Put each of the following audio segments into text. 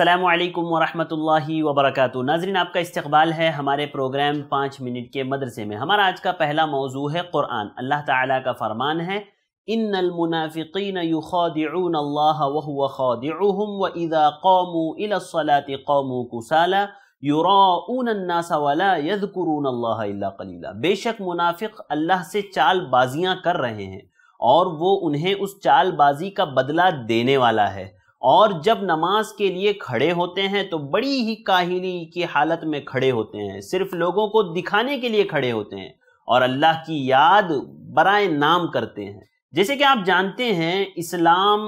अल्लाम वरहमतुल्लाहि वबरकत नाजरीन आपका इस्तकबाल है हमारे प्रोग्राम पाँच मिनट के मदरसे में हमारा आज का पहला मौजू है क़ुरान अल्लाह ताला का फ़रमान है इन नलमुनाफ़िन युखादिऊन अल्लाह वह खादिउहम व इज़ा कौमू इलात कौमू कुसाला युराउन्नास वाला यदकुरून अल्लाह कलीला बेशक मुनाफिक अल्लाह से चाल बाजियाँ कर रहे हैं और वो उन्हें उस चाल बाजी का बदला देने वाला है और जब नमाज के लिए खड़े होते हैं तो बड़ी ही काहिली की हालत में खड़े होते हैं सिर्फ लोगों को दिखाने के लिए खड़े होते हैं और अल्लाह की याद बरए नाम करते हैं जैसे कि आप जानते हैं इस्लाम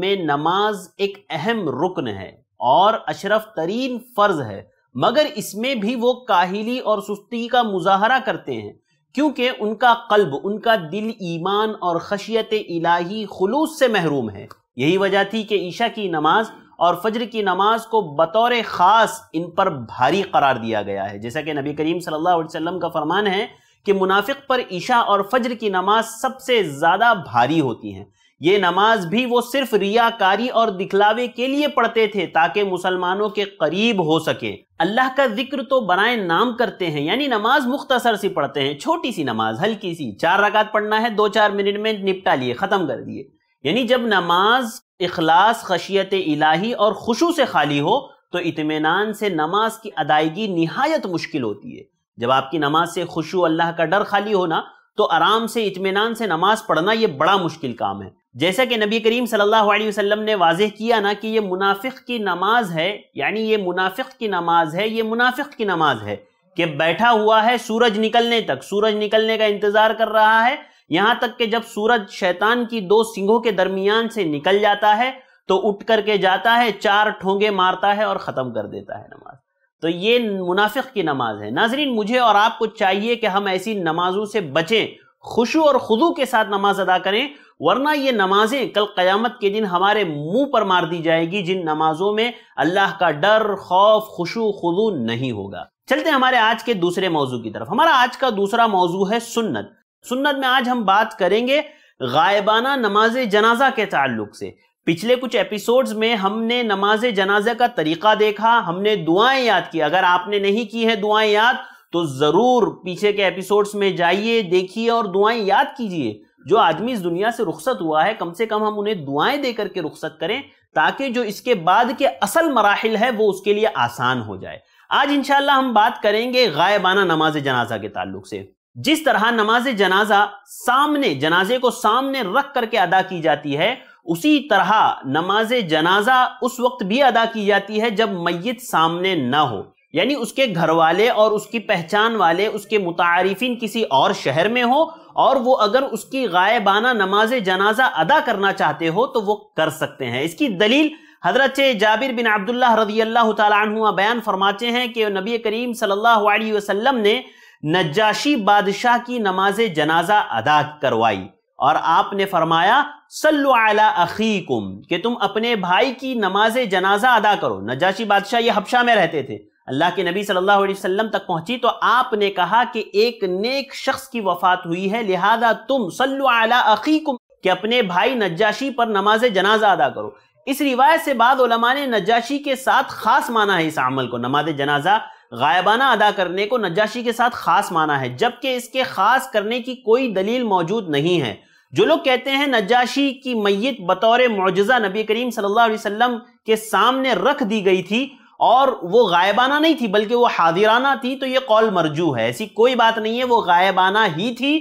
में नमाज एक अहम रुकन है और अशरफ तरीन फ़र्ज है मगर इसमें भी वो काहिली और सुस्ती का मुजाहरा करते हैं क्योंकि उनका कल्ब उनका दिल ईमान और खशियत इलाही खलूस से महरूम है यही वजह थी कि ईशा की नमाज और फजर की नमाज को बतौर ख़ास इन पर भारी करार दिया गया है जैसा कि नबी करीम सल्लल्लाहु अलैहि वसल्लम का फरमान है कि मुनाफिक पर ईशा और फजर की नमाज सबसे ज़्यादा भारी होती हैं ये नमाज भी वो सिर्फ रियाकारी और दिखलावे के लिए पढ़ते थे ताकि मुसलमानों के करीब हो सके अल्लाह का जिक्र तो बनाए नाम करते हैं यानी नमाज मुख्तसर सी पढ़ते हैं छोटी सी नमाज हल्की सी चार रकात पढ़ना है दो चार मिनट में निपटा लिए ख़त्म कर दिए यानी जब नमाज इखलास खशियत इलाही और खुशू से खाली हो तो इतमान से नमाज की अदायगी नहायत मुश्किल होती है जब आपकी नमाज से खुशू अल्लाह का डर खाली होना तो आराम से इतमान से नमाज पढ़ना यह बड़ा मुश्किल काम है जैसा कि नबी करीम सल्लल्लाहु अलैहि वसल्लम ने वाजह किया ना कि ये मुनाफिक की नमाज है यानी ये मुनाफिक की नमाज है ये मुनाफिक की नमाज है कि बैठा हुआ है सूरज निकलने तक सूरज निकलने का इंतजार कर रहा है यहां तक कि जब सूरज शैतान की दो सिंगों के दरमियान से निकल जाता है तो उठ करके जाता है चार ठोंगे मारता है और ख़त्म कर देता है नमाज तो ये मुनाफिक की नमाज है नाजरीन मुझे और आपको चाहिए कि हम ऐसी नमाजों से बचें खुशू और खुदू के साथ नमाज अदा करें वरना ये नमाजें कल क़यामत के दिन हमारे मुंह पर मार दी जाएगी जिन नमाजों में अल्लाह का डर खौफ खुशू खुदू नहीं होगा चलते हमारे आज के दूसरे मौजू की तरफ हमारा आज का दूसरा मौजू है सुन्नत सुन्नत में आज हम बात करेंगे गायबाना नमाज जनाजा के ताल्लुक से पिछले कुछ एपिसोड्स में हमने नमाज जनाजा का तरीका देखा हमने दुआएं याद की अगर आपने नहीं की है दुआएं याद तो जरूर पीछे के एपिसोड्स में जाइए देखिए और दुआएं याद कीजिए जो आदमी इस दुनिया से रुख्सत हुआ है कम से कम हम उन्हें दुआएं देकर के रुखसत करें ताकि जो इसके बाद के असल मराहल है वो उसके लिए आसान हो जाए आज इंशाल्लाह हम बात करेंगे गायबाना नमाज जनाजा के ताल्लुक से जिस तरह नमाज जनाजा सामने जनाजे को सामने रख करके अदा की जाती है उसी तरह नमाज जनाजा उस वक्त भी अदा की जाती है जब मैत सामने ना हो यानी उसके घर वाले और उसकी पहचान वाले उसके मुतारफिन किसी और शहर में हो और वो अगर उसकी गायबाना नमाज जनाजा अदा करना चाहते हो तो वो कर सकते हैं इसकी दलील हजरत जाबिर बिन अब्दुल्ला रजी अल्लाह तैन बयान फरमाते हैं कि नबी करीम सल्लल्लाहु अलैहि वसल्लम ने नजाशी बादशाह की नमाज जनाजा अदा करवाई और आपने फरमाया सल्लु अला अखीकुम कि तुम अपने भाई की नमाज जनाजा अदा करो नजाशी बादशाह ये हबशा में रहते थे अल्लाह के नबी सल्लल्लाहु अलैहि वसल्लम तक पहुंची तो आपने कहा कि एक नेक शख्स की वफात हुई है लिहाजा तुम सल्लु अला अखीकुम कि अपने भाई नजाशी पर नमाज जनाजा अदा करो इस रिवायत से बाद ने नजाशी के साथ खास माना है इस अमल को नमाज जनाजा गायबाना अदा करने को नजाशी के साथ खास माना है जबकि इसके खास करने की कोई दलील मौजूद नहीं है जो लोग कहते हैं नजाशी की मैत बतौर मुजजा नबी करीम सल्लल्लाहु अलैहि वसल्लम के सामने रख दी गई थी और वो गायबाना नहीं थी बल्कि वो हाजिराना थी तो ये कौल मरजू है ऐसी कोई बात नहीं है वो गायबाना ही थी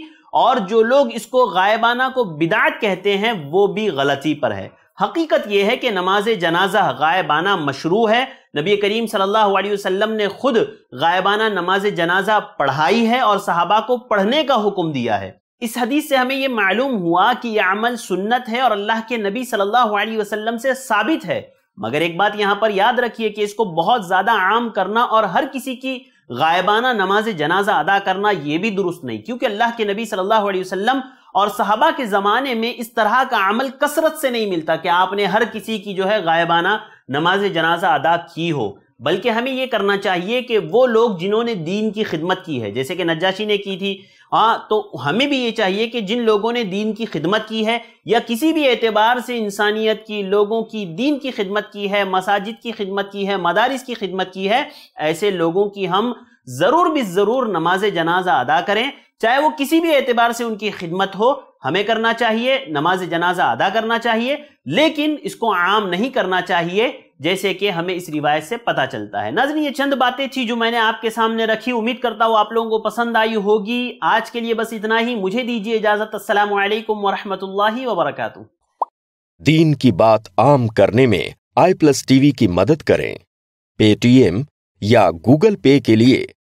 और जो लोग इसको गायबाना को बिदात कहते हैं वो भी गलती पर है हकीकत यह है कि नमाज जनाजा गायबाना मशरू है नबी करीम सल्लल्लाहु अलैहि वसल्लम ने खुद गायबाना नमाज जनाजा पढ़ाई है और सहाबा को पढ़ने का हुक्म दिया है इस हदीस से हमें यह मालूम हुआ कि यह अमल सुन्नत है और अल्लाह के नबी सल्लल्लाहु अलैहि वसल्लम से साबित है मगर एक बात यहां पर याद रखिए कि इसको बहुत ज्यादा आम करना और हर किसी की गायबाना नमाज जनाजा अदा करना यह भी दुरुस्त नहीं क्योंकि अल्लाह के नबी सल्लल्लाहु अलैहि वसल्लम और सहाबा के ज़माने में इस तरह का अमल कसरत से नहीं मिलता कि आपने हर किसी की जो है गायबाना नमाज जनाजा अदा की हो बल्कि हमें यह करना चाहिए कि वो लोग जिन्होंने दीन की खिदमत की है जैसे कि नज्जाशी ने की थी हाँ तो हमें भी ये चाहिए कि जिन लोगों ने दीन की खिदमत की है या किसी भी एतबार से इंसानियत की लोगों की दीन की खिदमत की है मसाजिद की खिदमत की है मदारिस की खिदमत की है ऐसे लोगों की हम जरूर भी जरूर नमाज जनाजा अदा करें चाहे वो किसी भी एतबार से उनकी खिदमत हो हमें करना चाहिए नमाज जनाजा अदा करना चाहिए लेकिन इसको आम नहीं करना चाहिए जैसे कि हमें इस रिवायत से पता चलता है नजर ये चंद बातें थी जो मैंने आपके सामने रखी उम्मीद करता हूँ आप लोगों को पसंद आई होगी आज के लिए बस इतना ही मुझे दीजिए इजाज़त असल वरहमल वबरक दीन की बात आम करने में आई प्लस टीवी की मदद करें पेटीएम या गूगल पे के लिए